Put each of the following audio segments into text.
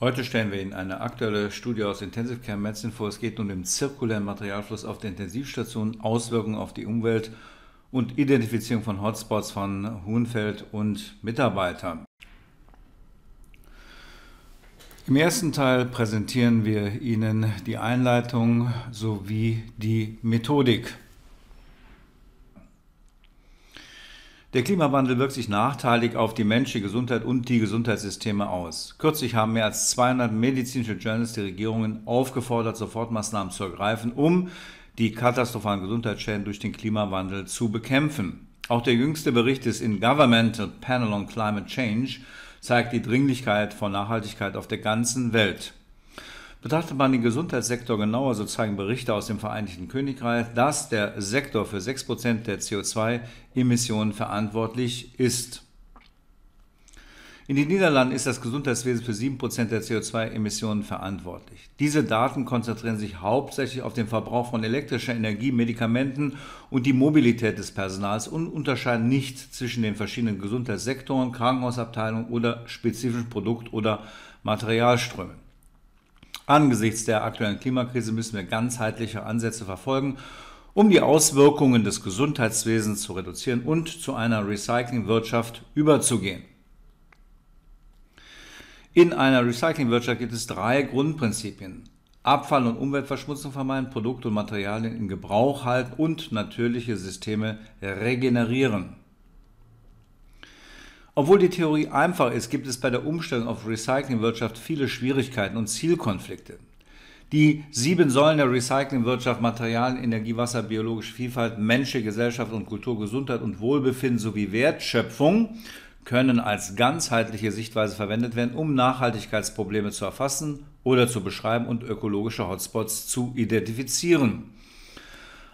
Heute stellen wir Ihnen eine aktuelle Studie aus Intensive Care Medicine vor. Es geht um den zirkulären Materialfluss auf der Intensivstation, Auswirkungen auf die Umwelt und Identifizierung von Hotspots von Hohenfeld und Mitarbeitern. Im ersten Teil präsentieren wir Ihnen die Einleitung sowie die Methodik. Der Klimawandel wirkt sich nachteilig auf die menschliche Gesundheit und die Gesundheitssysteme aus. Kürzlich haben mehr als 200 medizinische Journals die Regierungen aufgefordert, Sofortmaßnahmen zu ergreifen, um die katastrophalen Gesundheitsschäden durch den Klimawandel zu bekämpfen. Auch der jüngste Bericht des Intergovernmental Panel on Climate Change zeigt die Dringlichkeit von Nachhaltigkeit auf der ganzen Welt. Betrachtet man den Gesundheitssektor genauer, so zeigen Berichte aus dem Vereinigten Königreich, dass der Sektor für 6% der CO2-Emissionen verantwortlich ist. In den Niederlanden ist das Gesundheitswesen für 7% der CO2-Emissionen verantwortlich. Diese Daten konzentrieren sich hauptsächlich auf den Verbrauch von elektrischer Energie, Medikamenten und die Mobilität des Personals und unterscheiden nicht zwischen den verschiedenen Gesundheitssektoren, Krankenhausabteilungen oder spezifischen Produkt- oder Materialströmen. Angesichts der aktuellen Klimakrise müssen wir ganzheitliche Ansätze verfolgen, um die Auswirkungen des Gesundheitswesens zu reduzieren und zu einer Recyclingwirtschaft überzugehen. In einer Recyclingwirtschaft gibt es drei Grundprinzipien. Abfall und Umweltverschmutzung vermeiden, Produkte und Materialien in Gebrauch halten und natürliche Systeme regenerieren. Obwohl die Theorie einfach ist, gibt es bei der Umstellung auf Recyclingwirtschaft viele Schwierigkeiten und Zielkonflikte. Die sieben Säulen der Recyclingwirtschaft Materialien, Energie, Wasser, biologische Vielfalt, Mensch, Gesellschaft und Kultur, Gesundheit und Wohlbefinden sowie Wertschöpfung können als ganzheitliche Sichtweise verwendet werden, um Nachhaltigkeitsprobleme zu erfassen oder zu beschreiben und ökologische Hotspots zu identifizieren.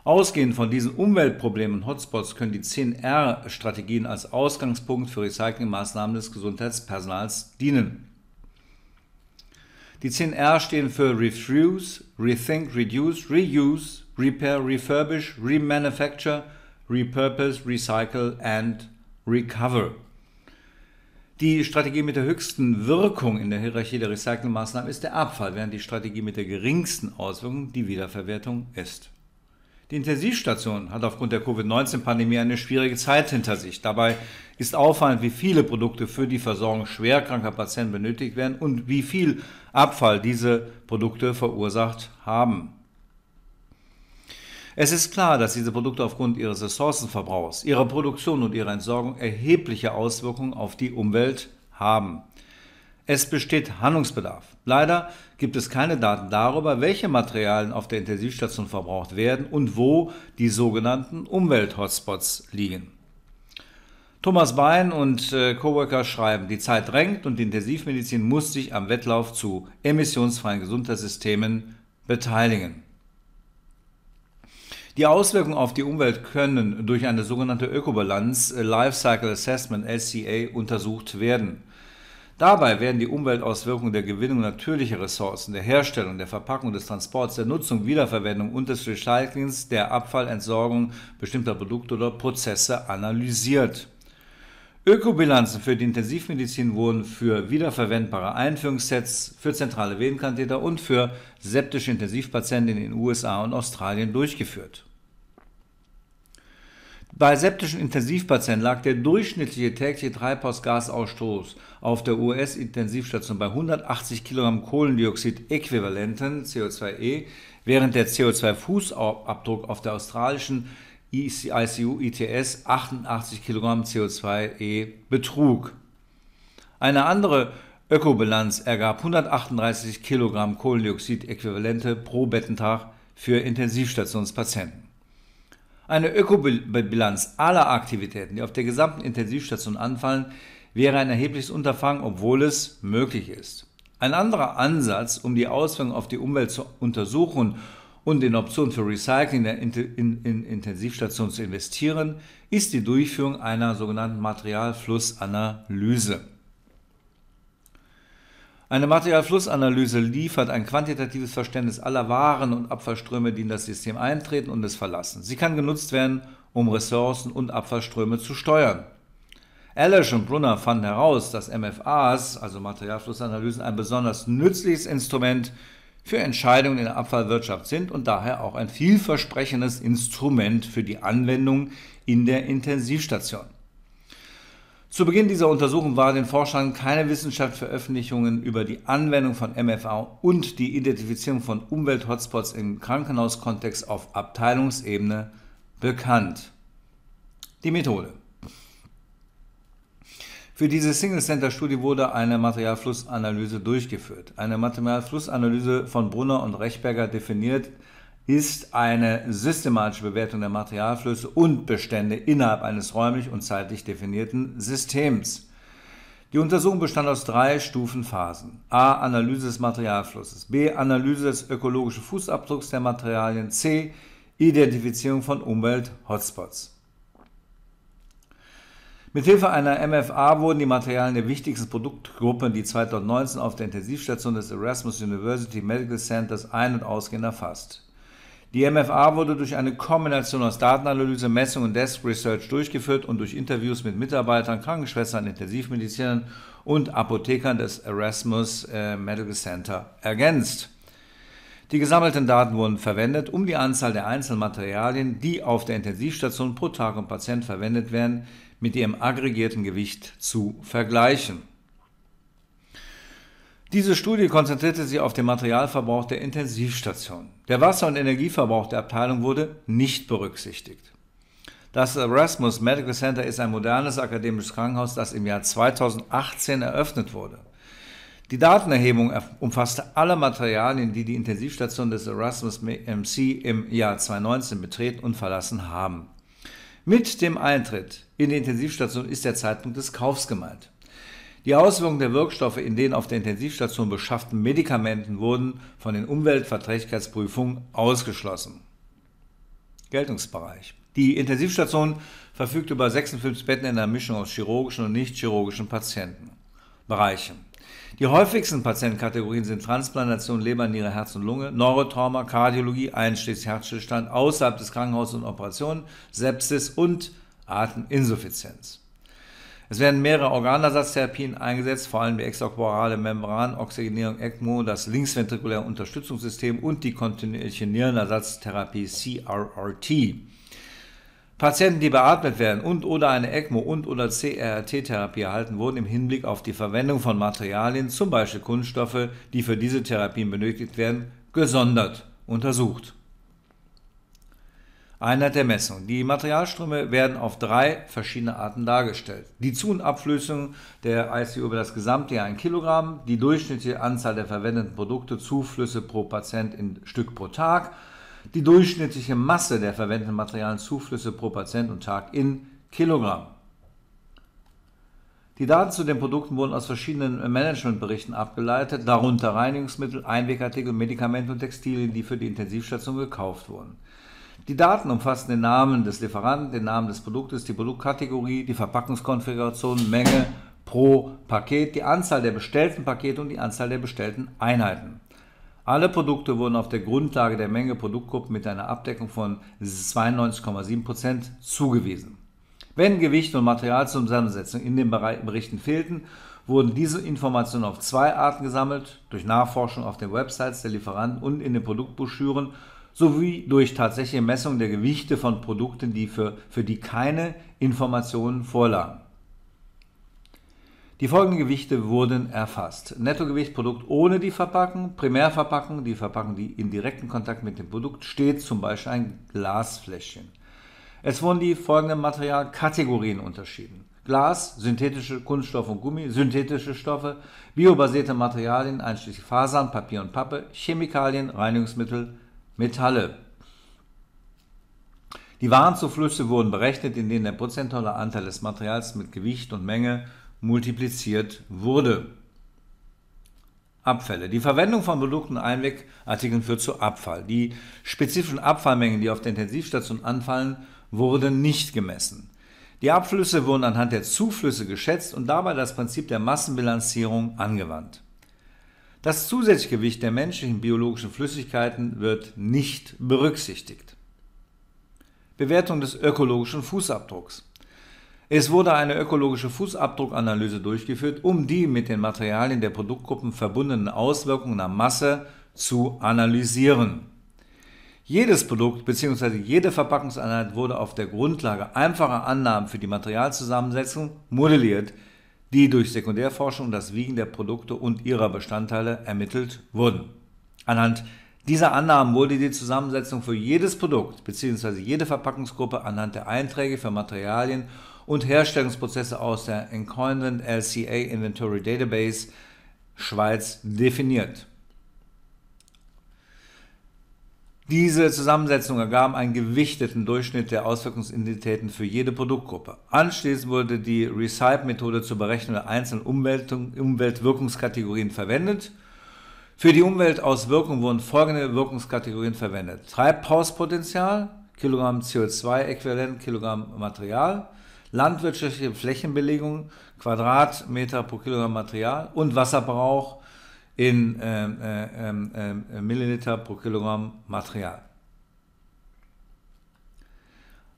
Ausgehend von diesen Umweltproblemen und Hotspots können die 10R-Strategien als Ausgangspunkt für Recyclingmaßnahmen des Gesundheitspersonals dienen. Die 10R stehen für Refuse, Rethink, Reduce, Reuse, Repair, Refurbish, Remanufacture, Repurpose, Recycle and Recover. Die Strategie mit der höchsten Wirkung in der Hierarchie der Recyclingmaßnahmen ist der Abfall, während die Strategie mit der geringsten Auswirkung die Wiederverwertung ist. Die Intensivstation hat aufgrund der Covid-19-Pandemie eine schwierige Zeit hinter sich. Dabei ist auffallend, wie viele Produkte für die Versorgung schwerkranker Patienten benötigt werden und wie viel Abfall diese Produkte verursacht haben. Es ist klar, dass diese Produkte aufgrund ihres Ressourcenverbrauchs, ihrer Produktion und ihrer Entsorgung erhebliche Auswirkungen auf die Umwelt haben. Es besteht Handlungsbedarf. Leider gibt es keine Daten darüber, welche Materialien auf der Intensivstation verbraucht werden und wo die sogenannten Umwelthotspots liegen. Thomas Bein und äh, Coworker schreiben, die Zeit drängt und die Intensivmedizin muss sich am Wettlauf zu emissionsfreien Gesundheitssystemen beteiligen. Die Auswirkungen auf die Umwelt können durch eine sogenannte Ökobilanz äh, Lifecycle Assessment LCA untersucht werden. Dabei werden die Umweltauswirkungen der Gewinnung natürlicher Ressourcen, der Herstellung, der Verpackung, des Transports, der Nutzung, Wiederverwendung und des Recyclings, der Abfallentsorgung bestimmter Produkte oder Prozesse analysiert. Ökobilanzen für die Intensivmedizin wurden für wiederverwendbare Einführungssets, für zentrale Venenkatheter und für septische Intensivpatienten in den USA und Australien durchgeführt. Bei septischen Intensivpatienten lag der durchschnittliche tägliche Treibhausgasausstoß auf der US-Intensivstation bei 180 Kilogramm Kohlendioxid-Äquivalenten CO2e, während der CO2-Fußabdruck auf der australischen ICU ITS 88 Kilogramm CO2e betrug. Eine andere Ökobilanz ergab 138 Kilogramm Kohlendioxid-Äquivalente pro Bettentag für Intensivstationspatienten. Eine Ökobilanz aller Aktivitäten, die auf der gesamten Intensivstation anfallen, wäre ein erhebliches Unterfangen, obwohl es möglich ist. Ein anderer Ansatz, um die Auswirkungen auf die Umwelt zu untersuchen und in Optionen für Recycling in, in Intensivstationen zu investieren, ist die Durchführung einer sogenannten Materialflussanalyse. Eine Materialflussanalyse liefert ein quantitatives Verständnis aller Waren und Abfallströme, die in das System eintreten und es verlassen. Sie kann genutzt werden, um Ressourcen und Abfallströme zu steuern. Elish und Brunner fanden heraus, dass MFAs, also Materialflussanalysen, ein besonders nützliches Instrument für Entscheidungen in der Abfallwirtschaft sind und daher auch ein vielversprechendes Instrument für die Anwendung in der Intensivstation. Zu Beginn dieser Untersuchung war den Forschern keine Wissenschaftsveröffentlichungen über die Anwendung von MFA und die Identifizierung von Umwelthotspots im Krankenhauskontext auf Abteilungsebene bekannt. Die Methode. Für diese Single-Center-Studie wurde eine Materialflussanalyse durchgeführt. Eine Materialflussanalyse von Brunner und Rechberger definiert ist eine systematische Bewertung der Materialflüsse und Bestände innerhalb eines räumlich und zeitlich definierten Systems. Die Untersuchung bestand aus drei Stufenphasen. A. Analyse des Materialflusses. B. Analyse des ökologischen Fußabdrucks der Materialien. C. Identifizierung von Umwelt-Hotspots. Mithilfe einer MFA wurden die Materialien der wichtigsten Produktgruppen, die 2019 auf der Intensivstation des Erasmus University Medical Centers ein- und ausgehend erfasst. Die MFA wurde durch eine Kombination aus Datenanalyse, Messung und Desk Research durchgeführt und durch Interviews mit Mitarbeitern, Krankenschwestern, Intensivmedizinern und Apothekern des Erasmus äh, Medical Center ergänzt. Die gesammelten Daten wurden verwendet, um die Anzahl der Einzelmaterialien, die auf der Intensivstation pro Tag und Patient verwendet werden, mit ihrem aggregierten Gewicht zu vergleichen. Diese Studie konzentrierte sich auf den Materialverbrauch der Intensivstation. Der Wasser- und Energieverbrauch der Abteilung wurde nicht berücksichtigt. Das Erasmus Medical Center ist ein modernes akademisches Krankenhaus, das im Jahr 2018 eröffnet wurde. Die Datenerhebung umfasste alle Materialien, die die Intensivstation des Erasmus MC im Jahr 2019 betreten und verlassen haben. Mit dem Eintritt in die Intensivstation ist der Zeitpunkt des Kaufs gemeint. Die Auswirkungen der Wirkstoffe in den auf der Intensivstation beschafften Medikamenten wurden von den Umweltverträglichkeitsprüfungen ausgeschlossen. Geltungsbereich. Die Intensivstation verfügt über 56 Betten in einer Mischung aus chirurgischen und nicht-chirurgischen Patientenbereichen. Die häufigsten Patientenkategorien sind Transplantation, Leber, Niere, Herz und Lunge, Neurotrauma, Kardiologie, einschließlich Herzstillstand außerhalb des Krankenhauses und Operationen, Sepsis und Ateminsuffizienz. Es werden mehrere Organersatztherapien eingesetzt, vor allem die extrakorporale Oxygenierung ECMO, das linksventrikuläre Unterstützungssystem und die kontinuierliche Nierenersatztherapie CRRT. Patienten, die beatmet werden und oder eine ECMO und oder CRRT-Therapie erhalten, wurden im Hinblick auf die Verwendung von Materialien, zum Beispiel Kunststoffe, die für diese Therapien benötigt werden, gesondert untersucht. Einheit der Messung. Die Materialströme werden auf drei verschiedene Arten dargestellt. Die Zu- und Abflüssung der ICU über das gesamte Jahr in Kilogramm, die durchschnittliche Anzahl der verwendeten Produkte, Zuflüsse pro Patient in Stück pro Tag, die durchschnittliche Masse der verwendeten Materialien, Zuflüsse pro Patient und Tag in Kilogramm. Die Daten zu den Produkten wurden aus verschiedenen Managementberichten abgeleitet, darunter Reinigungsmittel, Einwegartikel, Medikamente und Textilien, die für die Intensivstation gekauft wurden. Die Daten umfassen den Namen des Lieferanten, den Namen des Produktes, die Produktkategorie, die Verpackungskonfiguration, Menge pro Paket, die Anzahl der bestellten Pakete und die Anzahl der bestellten Einheiten. Alle Produkte wurden auf der Grundlage der Menge Produktgruppen mit einer Abdeckung von 92,7% zugewiesen. Wenn Gewicht und Materialzusammensetzung in den Berichten fehlten, wurden diese Informationen auf zwei Arten gesammelt, durch Nachforschung auf den Websites der Lieferanten und in den Produktbroschüren sowie durch tatsächliche Messung der Gewichte von Produkten, die für, für die keine Informationen vorlagen. Die folgenden Gewichte wurden erfasst. Nettogewicht Produkt ohne die Verpackung, Primärverpackung, die Verpackung, die in direkten Kontakt mit dem Produkt steht, zum Beispiel ein Glasfläschchen. Es wurden die folgenden Materialkategorien unterschieden. Glas, synthetische Kunststoff und Gummi, synthetische Stoffe, biobasierte Materialien einschließlich Fasern, Papier und Pappe, Chemikalien, Reinigungsmittel, Metalle. Die Warenzuflüsse wurden berechnet, indem der prozentuale Anteil des Materials mit Gewicht und Menge multipliziert wurde. Abfälle. Die Verwendung von Produkten und Einwegartikeln führt zu Abfall. Die spezifischen Abfallmengen, die auf der Intensivstation anfallen, wurden nicht gemessen. Die Abflüsse wurden anhand der Zuflüsse geschätzt und dabei das Prinzip der Massenbilanzierung angewandt. Das Zusatzgewicht der menschlichen biologischen Flüssigkeiten wird nicht berücksichtigt. Bewertung des ökologischen Fußabdrucks. Es wurde eine ökologische Fußabdruckanalyse durchgeführt, um die mit den Materialien der Produktgruppen verbundenen Auswirkungen am Masse zu analysieren. Jedes Produkt bzw. jede Verpackungseinheit wurde auf der Grundlage einfacher Annahmen für die Materialzusammensetzung modelliert, die durch Sekundärforschung das Wiegen der Produkte und ihrer Bestandteile ermittelt wurden. Anhand dieser Annahmen wurde die Zusammensetzung für jedes Produkt bzw. jede Verpackungsgruppe anhand der Einträge für Materialien und Herstellungsprozesse aus der Incognant LCA Inventory Database Schweiz definiert. Diese Zusammensetzung ergaben einen gewichteten Durchschnitt der Auswirkungsintensitäten für jede Produktgruppe. Anschließend wurde die Recipe-Methode zur Berechnung der einzelnen Umwelt Umweltwirkungskategorien verwendet. Für die Umweltauswirkung wurden folgende Wirkungskategorien verwendet. Treibhauspotenzial, Kilogramm CO2-Äquivalent, Kilogramm Material, landwirtschaftliche Flächenbelegung, Quadratmeter pro Kilogramm Material und Wasserbrauch, in ähm, äh, ähm, ähm, Milliliter pro Kilogramm Material.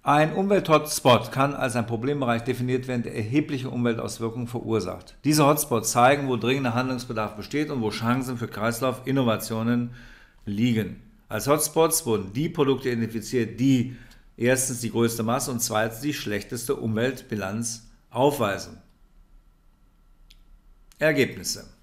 Ein Umwelthotspot kann als ein Problembereich definiert werden, der erhebliche Umweltauswirkungen verursacht. Diese Hotspots zeigen, wo dringender Handlungsbedarf besteht und wo Chancen für Kreislaufinnovationen liegen. Als Hotspots wurden die Produkte identifiziert, die erstens die größte Masse und zweitens die schlechteste Umweltbilanz aufweisen. Ergebnisse.